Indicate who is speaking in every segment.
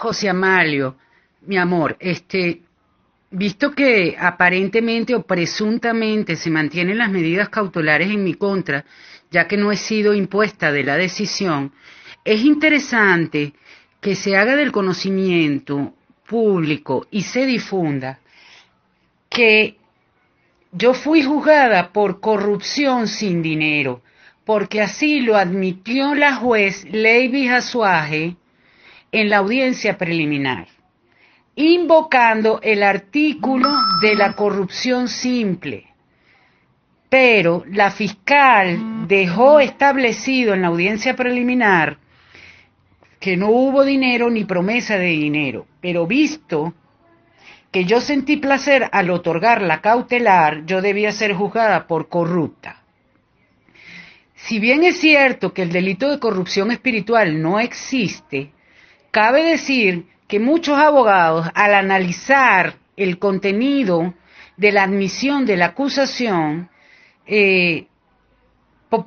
Speaker 1: José Amalio, mi amor, este, visto que aparentemente o presuntamente se mantienen las medidas cautelares en mi contra, ya que no he sido impuesta de la decisión, es interesante que se haga del conocimiento público y se difunda que yo fui juzgada por corrupción sin dinero, porque así lo admitió la juez levy Asuaje en la audiencia preliminar, invocando el artículo de la corrupción simple. Pero la fiscal mm. dejó establecido en la audiencia preliminar que no hubo dinero ni promesa de dinero, pero visto que yo sentí placer al otorgar la cautelar, yo debía ser juzgada por corrupta. Si bien es cierto que el delito de corrupción espiritual no existe, Cabe decir que muchos abogados, al analizar el contenido de la admisión de la acusación, eh,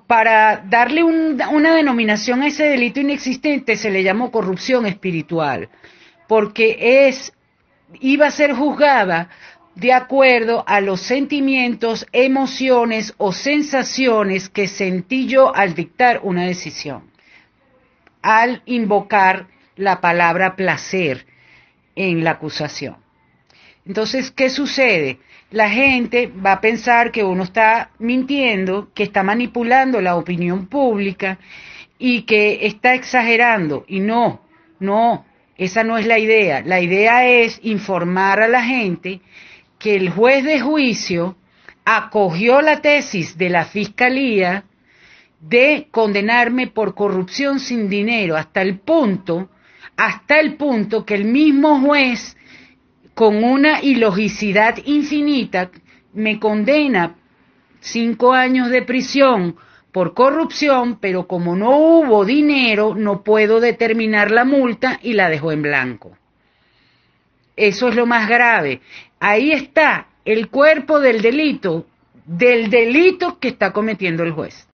Speaker 1: para darle una denominación a ese delito inexistente se le llamó corrupción espiritual, porque iba a ser juzgada de acuerdo a los sentimientos, emociones o sensaciones que sentí yo al dictar una decisión, al invocar la palabra placer en la acusación. Entonces, ¿qué sucede? La gente va a pensar que uno está mintiendo, que está manipulando la opinión pública y que está exagerando. Y no, no, esa no es la idea. La idea es informar a la gente que el juez de juicio acogió la tesis de la fiscalía de condenarme por corrupción sin dinero hasta el punto hasta el punto que el mismo juez, con una ilogicidad infinita, me condena cinco años de prisión por corrupción, pero como no hubo dinero, no puedo determinar la multa y la dejó en blanco. Eso es lo más grave. Ahí está el cuerpo del delito, del delito que está cometiendo el juez.